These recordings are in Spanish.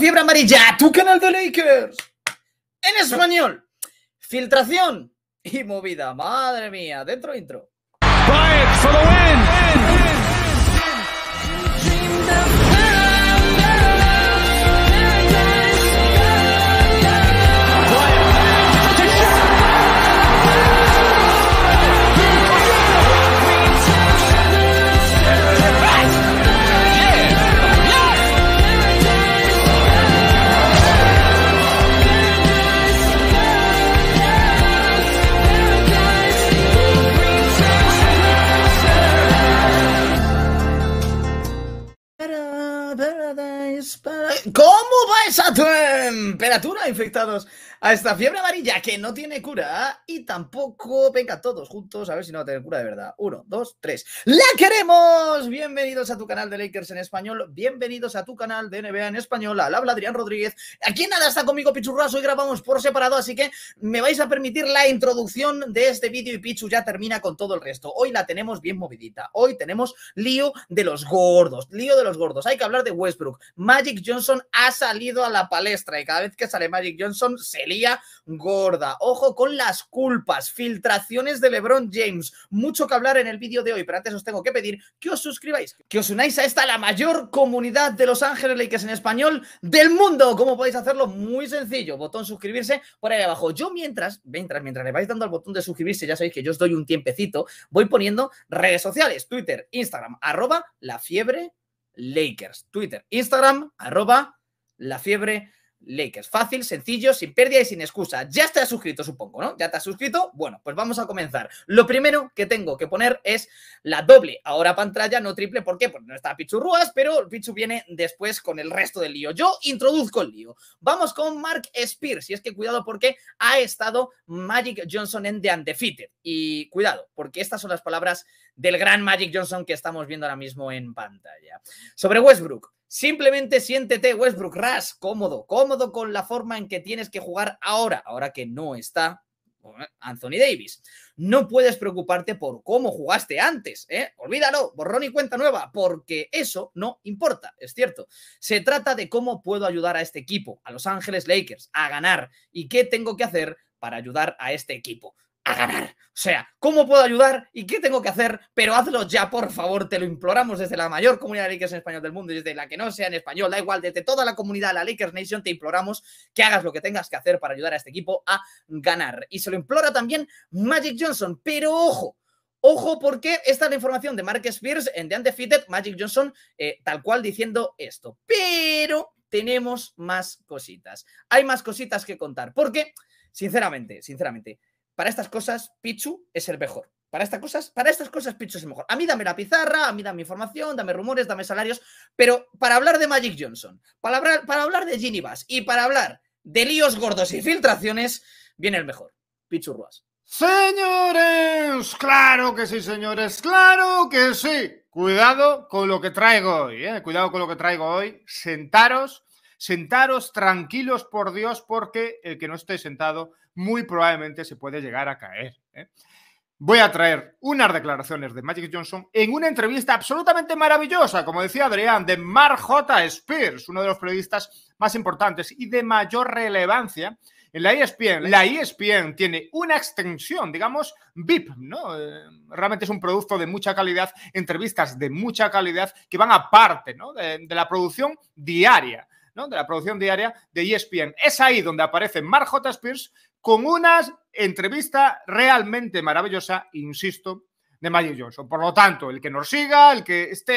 fiebre amarilla, tu canal de Lakers. En español. Filtración y movida. Madre mía, dentro intro. ¿Cómo va esa temperatura, infectados? a esta fiebre amarilla que no tiene cura y tampoco, venga, todos juntos, a ver si no va a tener cura de verdad. Uno, dos, tres. ¡La queremos! Bienvenidos a tu canal de Lakers en español, bienvenidos a tu canal de NBA en español, al habla Adrián Rodríguez. Aquí nada está conmigo Pichurraso Hoy grabamos por separado, así que me vais a permitir la introducción de este vídeo y Pichu ya termina con todo el resto. Hoy la tenemos bien movidita, hoy tenemos lío de los gordos, lío de los gordos. Hay que hablar de Westbrook. Magic Johnson ha salido a la palestra y cada vez que sale Magic Johnson se gorda. Ojo con las culpas, filtraciones de LeBron James. Mucho que hablar en el vídeo de hoy, pero antes os tengo que pedir que os suscribáis, que os unáis a esta, la mayor comunidad de Los Ángeles Lakers en español del mundo. como podéis hacerlo? Muy sencillo. Botón suscribirse por ahí abajo. Yo mientras, mientras, mientras le vais dando al botón de suscribirse, ya sabéis que yo os doy un tiempecito, voy poniendo redes sociales, Twitter, Instagram, arroba la fiebre Lakers. Twitter, Instagram, arroba la fiebre Lakers. Fácil, sencillo, sin pérdida y sin excusa. Ya estás suscrito, supongo, ¿no? ¿Ya te has suscrito? Bueno, pues vamos a comenzar. Lo primero que tengo que poner es la doble. Ahora pantalla, no triple. ¿Por qué? Pues no está Pichu Ruas, pero Pichu viene después con el resto del lío. Yo introduzco el lío. Vamos con Mark Spears. Y es que cuidado porque ha estado Magic Johnson en The Undefeated. Y cuidado, porque estas son las palabras del gran Magic Johnson que estamos viendo ahora mismo en pantalla. Sobre Westbrook. Simplemente siéntete, Westbrook, ras, cómodo, cómodo con la forma en que tienes que jugar ahora, ahora que no está eh, Anthony Davis. No puedes preocuparte por cómo jugaste antes, ¿eh? Olvídalo, borrón y cuenta nueva, porque eso no importa, es cierto. Se trata de cómo puedo ayudar a este equipo, a Los Ángeles Lakers, a ganar y qué tengo que hacer para ayudar a este equipo ganar. O sea, ¿cómo puedo ayudar y qué tengo que hacer? Pero hazlo ya, por favor, te lo imploramos desde la mayor comunidad de Lakers en español del mundo, y desde la que no sea en español, da igual, desde toda la comunidad, la Lakers Nation, te imploramos que hagas lo que tengas que hacer para ayudar a este equipo a ganar. Y se lo implora también Magic Johnson, pero ojo, Ojo porque esta es la información de Mark Spears en The Undefeated, Magic Johnson, eh, tal cual diciendo esto. Pero tenemos más cositas. Hay más cositas que contar. Porque, sinceramente, sinceramente, para estas cosas Pichu es el mejor. Para estas cosas, para estas cosas Pichu es el mejor. A mí dame la pizarra, a mí dame información, dame rumores, dame salarios, pero para hablar de Magic Johnson, para hablar, para hablar de Ginny Bass y para hablar de líos gordos y filtraciones, viene el mejor, Pichu Ruas. Señores, claro que sí, señores, claro que sí. Cuidado con lo que traigo hoy, ¿eh? cuidado con lo que traigo hoy. Sentaros, sentaros tranquilos por Dios, porque el que no esté sentado muy probablemente se puede llegar a caer. ¿eh? voy a traer unas declaraciones de Magic Johnson en una entrevista absolutamente maravillosa, como decía Adrián, de mar J. Spears, uno de los periodistas más importantes y de mayor relevancia en la ESPN. La ESPN tiene una extensión, digamos, VIP, ¿no? Eh, realmente es un producto de mucha calidad, entrevistas de mucha calidad que van aparte, ¿no? de la producción diaria de la producción diaria de ESPN. Es ahí donde aparece Mark J. Spears con una entrevista realmente maravillosa, insisto, de Magic Johnson. Por lo tanto, el que nos siga, el que esté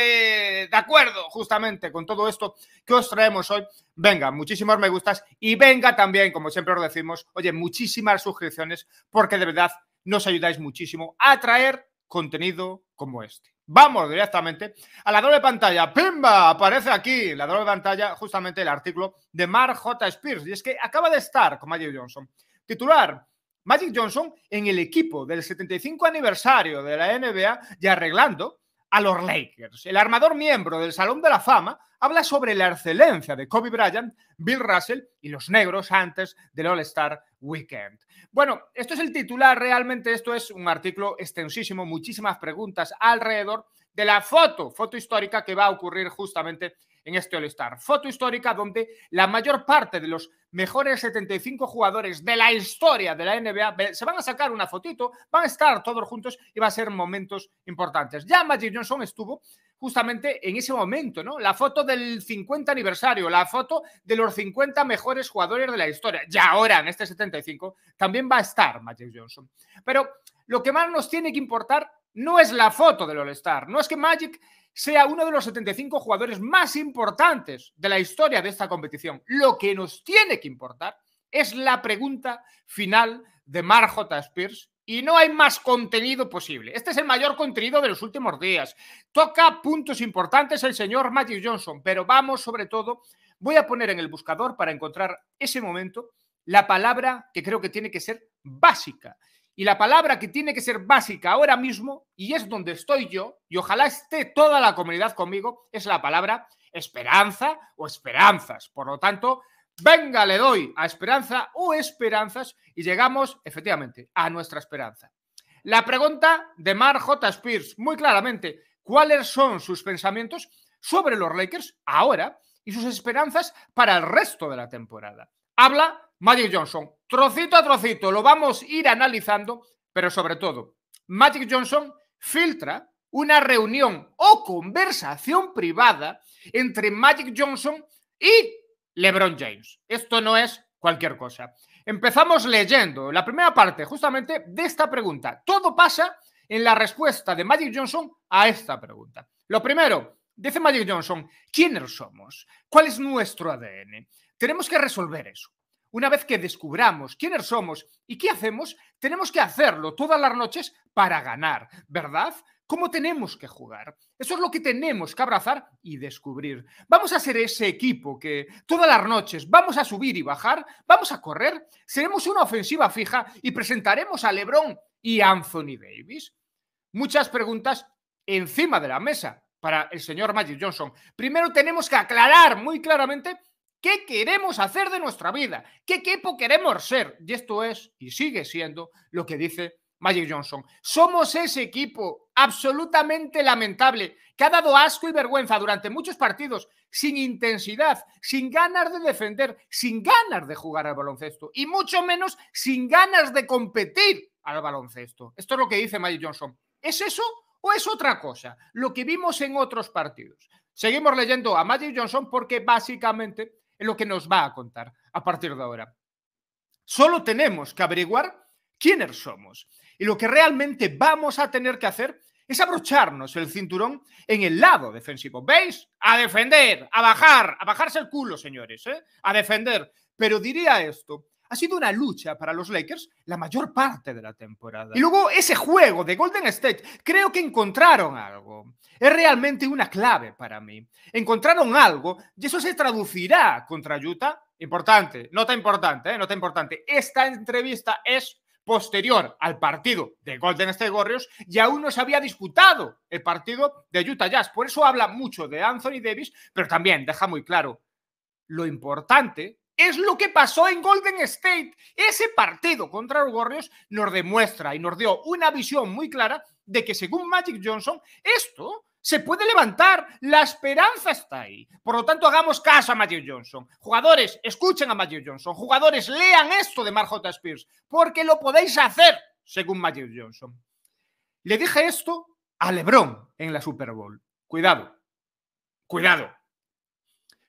de acuerdo justamente con todo esto que os traemos hoy, venga, muchísimos me gustas y venga también, como siempre os decimos, oye, muchísimas suscripciones porque de verdad nos ayudáis muchísimo a traer contenido como este. Vamos directamente a la doble pantalla. ¡Pimba! Aparece aquí la doble pantalla, justamente el artículo de Mark J. Spears. Y es que acaba de estar con Magic Johnson. Titular, Magic Johnson en el equipo del 75 aniversario de la NBA y arreglando a los Lakers. El armador miembro del Salón de la Fama habla sobre la excelencia de Kobe Bryant, Bill Russell y los negros antes del All-Star Weekend. Bueno, esto es el titular, realmente esto es un artículo extensísimo, muchísimas preguntas alrededor de la foto, foto histórica que va a ocurrir justamente en este All-Star. Foto histórica donde la mayor parte de los mejores 75 jugadores de la historia de la NBA. Se van a sacar una fotito, van a estar todos juntos y va a ser momentos importantes. Ya Magic Johnson estuvo justamente en ese momento, ¿no? La foto del 50 aniversario, la foto de los 50 mejores jugadores de la historia. Ya ahora, en este 75, también va a estar Magic Johnson. Pero lo que más nos tiene que importar no es la foto del All-Star, no es que Magic sea uno de los 75 jugadores más importantes de la historia de esta competición. Lo que nos tiene que importar es la pregunta final de Mar J. Spears y no hay más contenido posible. Este es el mayor contenido de los últimos días. Toca puntos importantes el señor Matthew Johnson, pero vamos sobre todo, voy a poner en el buscador para encontrar ese momento la palabra que creo que tiene que ser básica y la palabra que tiene que ser básica ahora mismo, y es donde estoy yo, y ojalá esté toda la comunidad conmigo, es la palabra esperanza o esperanzas. Por lo tanto, venga, le doy a esperanza o esperanzas y llegamos efectivamente a nuestra esperanza. La pregunta de Mar J. Spears, muy claramente, ¿cuáles son sus pensamientos sobre los Lakers ahora y sus esperanzas para el resto de la temporada? Habla Magic Johnson trocito a trocito, lo vamos a ir analizando, pero sobre todo, Magic Johnson filtra una reunión o conversación privada entre Magic Johnson y LeBron James. Esto no es cualquier cosa. Empezamos leyendo la primera parte justamente de esta pregunta. Todo pasa en la respuesta de Magic Johnson a esta pregunta. Lo primero, dice Magic Johnson, ¿quiénes somos? ¿Cuál es nuestro ADN? Tenemos que resolver eso. Una vez que descubramos quiénes somos y qué hacemos, tenemos que hacerlo todas las noches para ganar, ¿verdad? ¿Cómo tenemos que jugar? Eso es lo que tenemos que abrazar y descubrir. Vamos a ser ese equipo que todas las noches vamos a subir y bajar, vamos a correr, seremos una ofensiva fija y presentaremos a Lebron y Anthony Davis. Muchas preguntas encima de la mesa para el señor Magic Johnson. Primero tenemos que aclarar muy claramente ¿Qué queremos hacer de nuestra vida? ¿Qué equipo queremos ser? Y esto es, y sigue siendo, lo que dice Magic Johnson. Somos ese equipo absolutamente lamentable que ha dado asco y vergüenza durante muchos partidos, sin intensidad, sin ganas de defender, sin ganas de jugar al baloncesto y mucho menos sin ganas de competir al baloncesto. Esto es lo que dice Magic Johnson. ¿Es eso o es otra cosa? Lo que vimos en otros partidos. Seguimos leyendo a Magic Johnson porque básicamente lo que nos va a contar a partir de ahora. Solo tenemos que averiguar quiénes somos y lo que realmente vamos a tener que hacer es abrocharnos el cinturón en el lado defensivo. ¿Veis? A defender, a bajar, a bajarse el culo, señores, ¿eh? a defender. Pero diría esto, ha sido una lucha para los Lakers la mayor parte de la temporada. Y luego ese juego de Golden State, creo que encontraron algo. Es realmente una clave para mí. Encontraron algo y eso se traducirá contra Utah. Importante, nota importante, eh, nota importante. Esta entrevista es posterior al partido de Golden State Warriors y aún no se había disputado el partido de Utah Jazz. Por eso habla mucho de Anthony Davis, pero también deja muy claro lo importante es lo que pasó en Golden State. Ese partido contra los Warriors nos demuestra y nos dio una visión muy clara de que según Magic Johnson, esto se puede levantar, la esperanza está ahí. Por lo tanto, hagamos caso a Magic Johnson. Jugadores, escuchen a Magic Johnson. Jugadores, lean esto de Mark J. Spears, porque lo podéis hacer, según Magic Johnson. Le dije esto a LeBron en la Super Bowl. Cuidado, cuidado.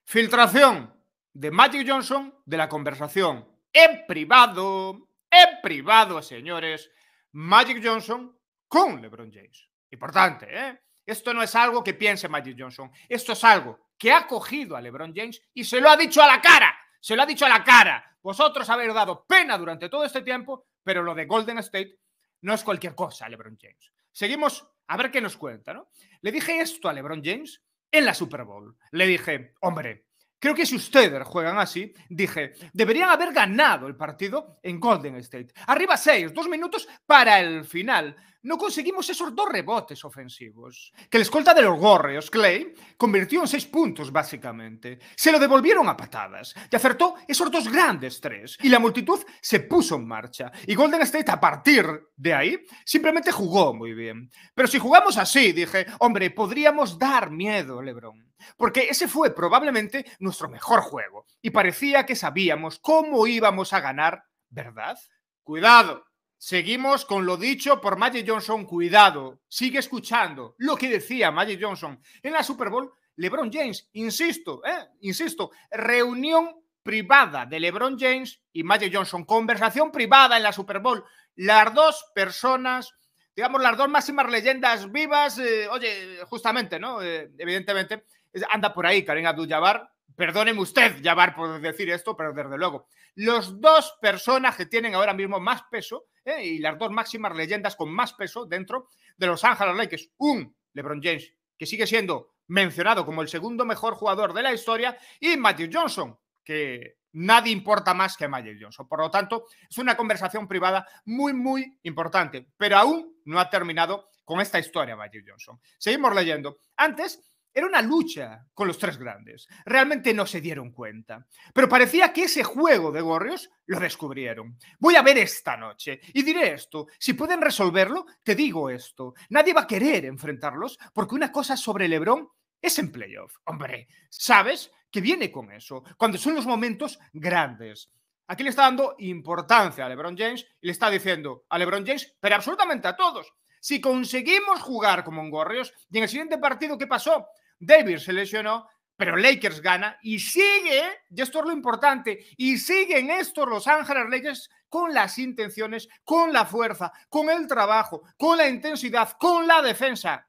Filtración de Magic Johnson de la conversación en privado, en privado, señores, Magic Johnson con LeBron James. Importante, ¿eh? Esto no es algo que piense Magic Johnson. Esto es algo que ha cogido a LeBron James y se lo ha dicho a la cara. Se lo ha dicho a la cara. Vosotros habéis dado pena durante todo este tiempo, pero lo de Golden State no es cualquier cosa, LeBron James. Seguimos a ver qué nos cuenta, ¿no? Le dije esto a LeBron James en la Super Bowl. Le dije, hombre, creo que si ustedes juegan así, dije, deberían haber ganado el partido en Golden State. Arriba 6, dos minutos para el final no conseguimos esos dos rebotes ofensivos que la escolta de los Warriors, Clay, convirtió en seis puntos básicamente. Se lo devolvieron a patadas y acertó esos dos grandes tres. Y la multitud se puso en marcha. Y Golden State a partir de ahí simplemente jugó muy bien. Pero si jugamos así, dije, hombre, podríamos dar miedo, Lebron. Porque ese fue probablemente nuestro mejor juego. Y parecía que sabíamos cómo íbamos a ganar, ¿verdad? Cuidado. Seguimos con lo dicho por Magic Johnson. Cuidado, sigue escuchando lo que decía Magic Johnson. En la Super Bowl, LeBron James, insisto, eh, insisto, reunión privada de LeBron James y Magic Johnson, conversación privada en la Super Bowl. Las dos personas, digamos, las dos máximas leyendas vivas, eh, oye, justamente, ¿no? Eh, evidentemente, anda por ahí Karen Abdul-Jabbar, Perdóneme usted, Jabbar, por decir esto, pero desde luego, los dos personas que tienen ahora mismo más peso ¿eh? y las dos máximas leyendas con más peso dentro de los Ángeles Lakers. Un, LeBron James, que sigue siendo mencionado como el segundo mejor jugador de la historia, y Matthew Johnson, que nadie importa más que Matthew Johnson. Por lo tanto, es una conversación privada muy, muy importante, pero aún no ha terminado con esta historia Matthew Johnson. Seguimos leyendo. Antes era una lucha con los tres grandes. Realmente no se dieron cuenta. Pero parecía que ese juego de gorrios lo descubrieron. Voy a ver esta noche y diré esto. Si pueden resolverlo, te digo esto. Nadie va a querer enfrentarlos porque una cosa sobre Lebron es en playoff. Hombre, sabes que viene con eso. Cuando son los momentos grandes. Aquí le está dando importancia a LeBron James y le está diciendo a LeBron James, pero absolutamente a todos. Si conseguimos jugar como en Gorrios, y en el siguiente partido, ¿qué pasó? Davis se lesionó, pero Lakers gana y sigue, y esto es lo importante, y siguen estos Los Ángeles Lakers con las intenciones, con la fuerza, con el trabajo, con la intensidad, con la defensa,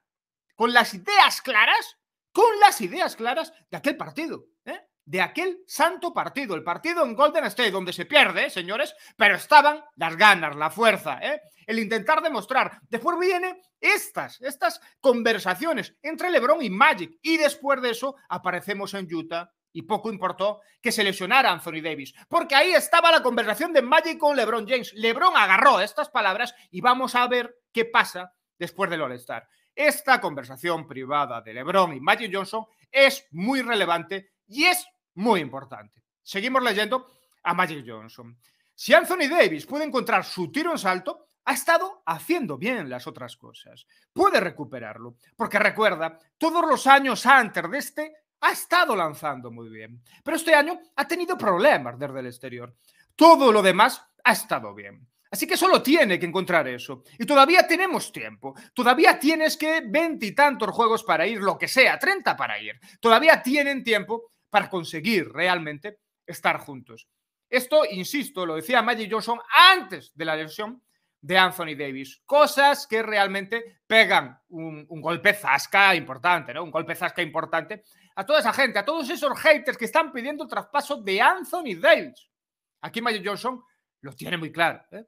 con las ideas claras, con las ideas claras de aquel partido. ¿eh? de aquel santo partido, el partido en Golden State, donde se pierde, señores, pero estaban las ganas, la fuerza, ¿eh? el intentar demostrar. Después viene estas, estas conversaciones entre LeBron y Magic, y después de eso aparecemos en Utah. Y poco importó que se lesionara Anthony Davis, porque ahí estaba la conversación de Magic con LeBron James. LeBron agarró estas palabras y vamos a ver qué pasa después del All-Star. Esta conversación privada de LeBron y Magic Johnson es muy relevante y es muy importante. Seguimos leyendo a Magic Johnson. Si Anthony Davis puede encontrar su tiro en salto, ha estado haciendo bien las otras cosas. Puede recuperarlo, porque recuerda, todos los años antes de este ha estado lanzando muy bien, pero este año ha tenido problemas desde el exterior. Todo lo demás ha estado bien. Así que solo tiene que encontrar eso. Y todavía tenemos tiempo. Todavía tienes que veintitantos juegos para ir, lo que sea, treinta para ir. Todavía tienen tiempo para conseguir realmente estar juntos. Esto, insisto, lo decía Magic Johnson antes de la lesión de Anthony Davis. Cosas que realmente pegan un, golpe zasca importante, ¿no? Un golpe zasca importante a toda esa gente, a todos esos haters que están pidiendo el traspaso de Anthony Davis. Aquí Magic Johnson lo tiene muy claro. ¿eh?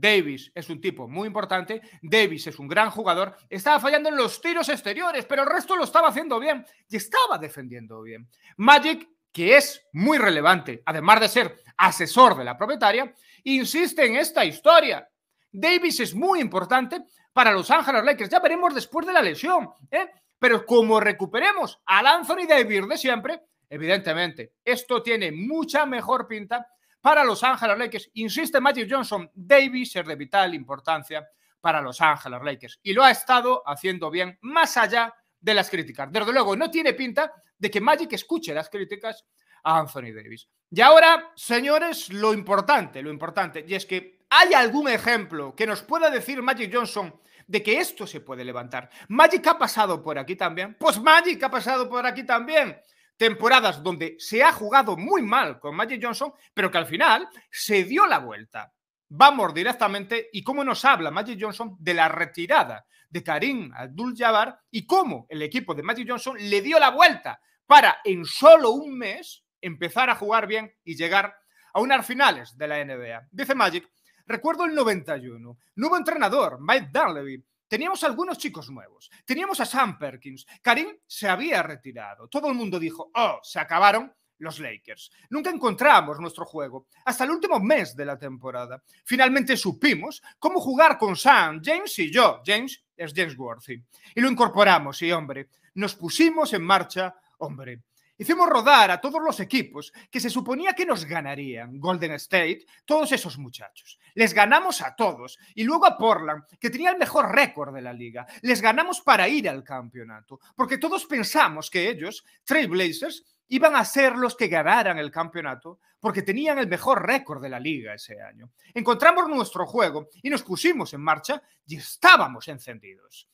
Davis es un tipo muy importante, Davis es un gran jugador, estaba fallando en los tiros exteriores, pero el resto lo estaba haciendo bien y estaba defendiendo bien. Magic, que es muy relevante, además de ser asesor de la propietaria, insiste en esta historia. Davis es muy importante para los Ángeles Lakers, ya veremos después de la lesión, ¿eh? pero como recuperemos a y Davis de siempre, evidentemente, esto tiene mucha mejor pinta para Los Ángeles Lakers. Insiste Magic Johnson, Davis es de vital importancia para Los Ángeles Lakers y lo ha estado haciendo bien más allá de las críticas. Desde luego, no tiene pinta de que Magic escuche las críticas a Anthony Davis. Y ahora, señores, lo importante, lo importante, y es que hay algún ejemplo que nos pueda decir Magic Johnson de que esto se puede levantar. Magic ha pasado por aquí también. Pues Magic ha pasado por aquí también temporadas donde se ha jugado muy mal con Magic Johnson, pero que al final se dio la vuelta. Vamos directamente y cómo nos habla Magic Johnson de la retirada de Karim Abdul-Jabbar y cómo el equipo de Magic Johnson le dio la vuelta para en solo un mes empezar a jugar bien y llegar a unas finales de la NBA. Dice Magic, recuerdo el 91, nuevo entrenador, Mike darleby Teníamos algunos chicos nuevos. Teníamos a Sam Perkins. Karim se había retirado. Todo el mundo dijo, oh, se acabaron los Lakers. Nunca encontramos nuestro juego, hasta el último mes de la temporada. Finalmente supimos cómo jugar con Sam, James y yo. James es James Worthy. Y lo incorporamos, y hombre, nos pusimos en marcha, hombre. Hicimos rodar a todos los equipos que se suponía que nos ganarían, Golden State, todos esos muchachos. Les ganamos a todos. Y luego a Portland, que tenía el mejor récord de la liga. Les ganamos para ir al campeonato. Porque todos pensamos que ellos, Trailblazers, iban a ser los que ganaran el campeonato porque tenían el mejor récord de la liga ese año. Encontramos nuestro juego y nos pusimos en marcha y estábamos encendidos.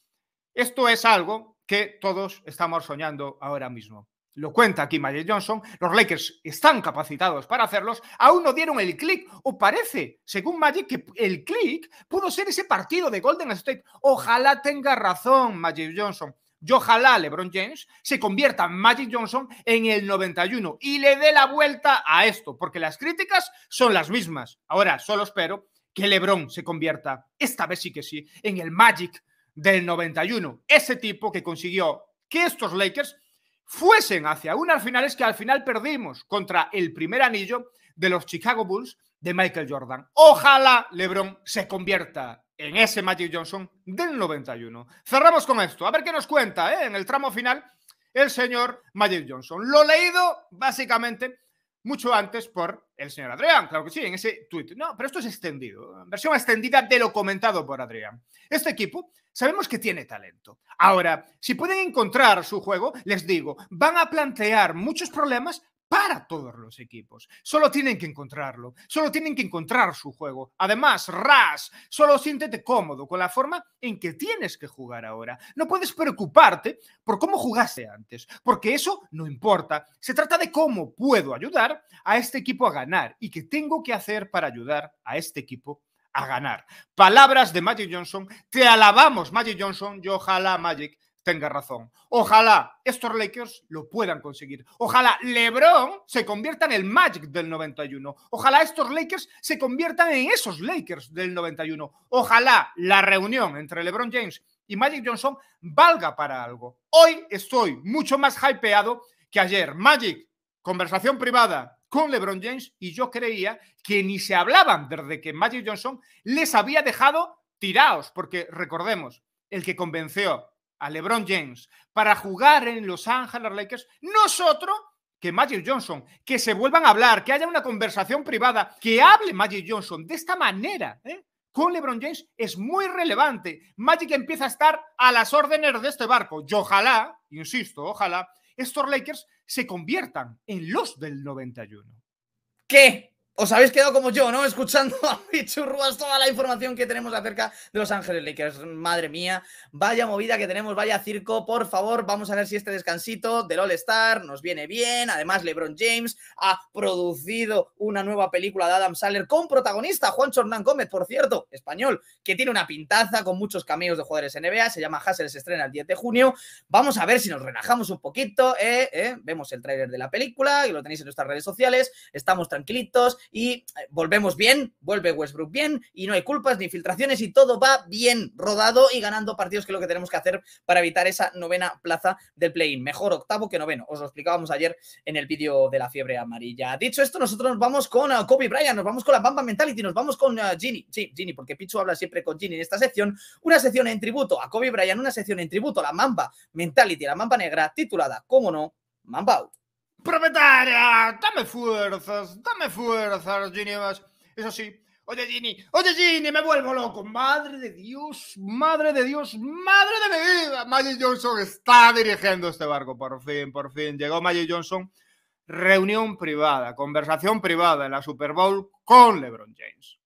Esto es algo que todos estamos soñando ahora mismo lo cuenta aquí Magic Johnson, los Lakers están capacitados para hacerlos, aún no dieron el click. o parece, según Magic, que el click pudo ser ese partido de Golden State. Ojalá tenga razón Magic Johnson. Y ojalá LeBron James se convierta en Magic Johnson en el 91 y le dé la vuelta a esto, porque las críticas son las mismas. Ahora solo espero que LeBron se convierta, esta vez sí que sí, en el Magic del 91, ese tipo que consiguió que estos Lakers fuesen hacia unas finales que al final perdimos contra el primer anillo de los Chicago Bulls de Michael Jordan. Ojalá LeBron se convierta en ese Magic Johnson del 91. Cerramos con esto, a ver qué nos cuenta ¿eh? en el tramo final el señor Magic Johnson. Lo leído básicamente mucho antes por el señor Adrián, claro que sí, en ese tuit. No, pero esto es extendido, versión extendida de lo comentado por Adrián. Este equipo sabemos que tiene talento. Ahora, si pueden encontrar su juego, les digo, van a plantear muchos problemas para todos los equipos. Solo tienen que encontrarlo, solo tienen que encontrar su juego. Además, Ras, solo siéntete cómodo con la forma en que tienes que jugar ahora. No puedes preocuparte por cómo jugaste antes, porque eso no importa. Se trata de cómo puedo ayudar a este equipo a ganar y qué tengo que hacer para ayudar a este equipo a ganar. Palabras de Magic Johnson. Te alabamos, Magic Johnson. Yo ojalá, Magic, tenga razón. Ojalá estos Lakers lo puedan conseguir. Ojalá LeBron se convierta en el Magic del 91. Ojalá estos Lakers se conviertan en esos Lakers del 91. Ojalá la reunión entre LeBron James y Magic Johnson valga para algo. Hoy estoy mucho más hypeado que ayer. Magic, conversación privada con LeBron James y yo creía que ni se hablaban desde que Magic Johnson les había dejado tirados, porque recordemos, el que convenció a LeBron James para jugar en Los Ángeles Lakers nosotros, que Magic Johnson, que se vuelvan a hablar, que haya una conversación privada, que hable Magic Johnson de esta manera, ¿eh? con LeBron James es muy relevante. Magic empieza a estar a las órdenes de este barco. Y ojalá, insisto, ojalá, estos Lakers se conviertan en los del 91. ¿Qué? os habéis quedado como yo, ¿no? Escuchando a Pichurruas toda la información que tenemos acerca de Los Ángeles Lakers. Madre mía, vaya movida que tenemos, vaya circo. Por favor, vamos a ver si este descansito del All-Star nos viene bien. Además, LeBron James ha producido una nueva película de Adam Sandler con protagonista Juan Chornán Gómez, por cierto, español, que tiene una pintaza con muchos cameos de jugadores NBA. Se llama Hassel, se estrena el 10 de junio. Vamos a ver si nos relajamos un poquito. ¿eh? ¿Eh? Vemos el tráiler de la película, y lo tenéis en nuestras redes sociales. Estamos tranquilitos y eh, volvemos bien, vuelve Westbrook bien y no hay culpas ni filtraciones y todo va bien rodado y ganando partidos que es lo que tenemos que hacer para evitar esa novena plaza del play-in. Mejor octavo que noveno, os lo explicábamos ayer en el vídeo de la fiebre amarilla. Dicho esto, nosotros nos vamos con eh, Kobe Bryant, nos vamos con la Mamba Mentality, nos vamos con eh, Ginny, sí, Ginny, porque Pichu habla siempre con Ginny en esta sección, una sección en tributo a Kobe Bryant, una sección en tributo a la Mamba Mentality, la Mamba Negra, titulada, cómo no, Mamba Out. Propietaria, dame fuerzas, dame fuerzas, Ginny. Eso sí. Oye, Ginny, oye, Ginny, me vuelvo loco. Madre de Dios, madre de Dios, madre de mi vida. Magic Johnson está dirigiendo este barco, por fin, por fin. Llegó Magic Johnson. Reunión privada, conversación privada en la Super Bowl con LeBron James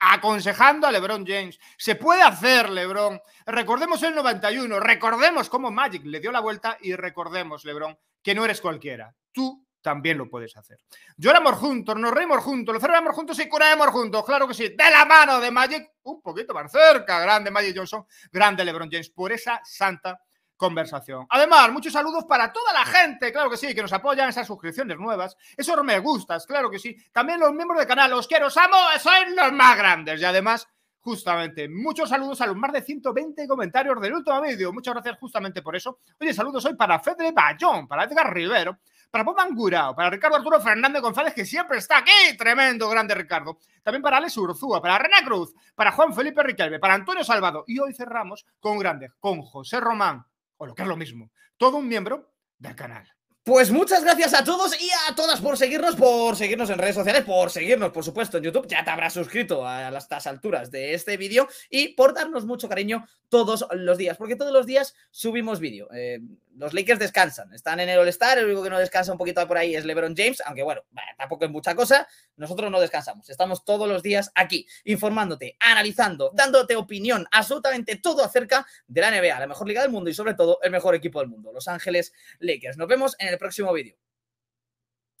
aconsejando a LeBron James. Se puede hacer, LeBron. Recordemos el 91, recordemos cómo Magic le dio la vuelta y recordemos, LeBron, que no eres cualquiera. Tú también lo puedes hacer. Lloramos juntos, nos reímos juntos, lo cerramos juntos y curamos juntos. Claro que sí. De la mano de Magic, un poquito más cerca. Grande Magic Johnson, grande LeBron James, por esa santa conversación. Además, muchos saludos para toda la gente, claro que sí, que nos apoya en esas suscripciones nuevas, esos me gustas, claro que sí. También los miembros del canal, los quiero, os amo, sois los más grandes. Y además, justamente, muchos saludos a los más de 120 comentarios del último vídeo. Muchas gracias justamente por eso. Oye, saludos hoy para Fedre Bayón, para Edgar Rivero, para Bob Angurao, para Ricardo Arturo Fernández González, que siempre está aquí, tremendo, grande Ricardo. También para Alex Urzúa, para Rena Cruz, para Juan Felipe Riquelme, para Antonio Salvado. Y hoy cerramos con grandes, con José Román o lo que es lo mismo, todo un miembro del canal. Pues muchas gracias a todos y a todas por seguirnos, por seguirnos en redes sociales, por seguirnos, por supuesto, en YouTube. Ya te habrás suscrito a estas alturas de este vídeo y por darnos mucho cariño todos los días, porque todos los días subimos vídeo. Eh, los Lakers descansan, están en el All-Star, el único que no descansa un poquito por ahí es LeBron James, aunque bueno, tampoco es mucha cosa. Nosotros no descansamos, estamos todos los días aquí, informándote, analizando, dándote opinión, absolutamente todo acerca de la NBA, la mejor liga del mundo y sobre todo el mejor equipo del mundo, Los Ángeles Lakers. Nos vemos en el próximo vídeo.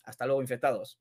Hasta luego, infectados.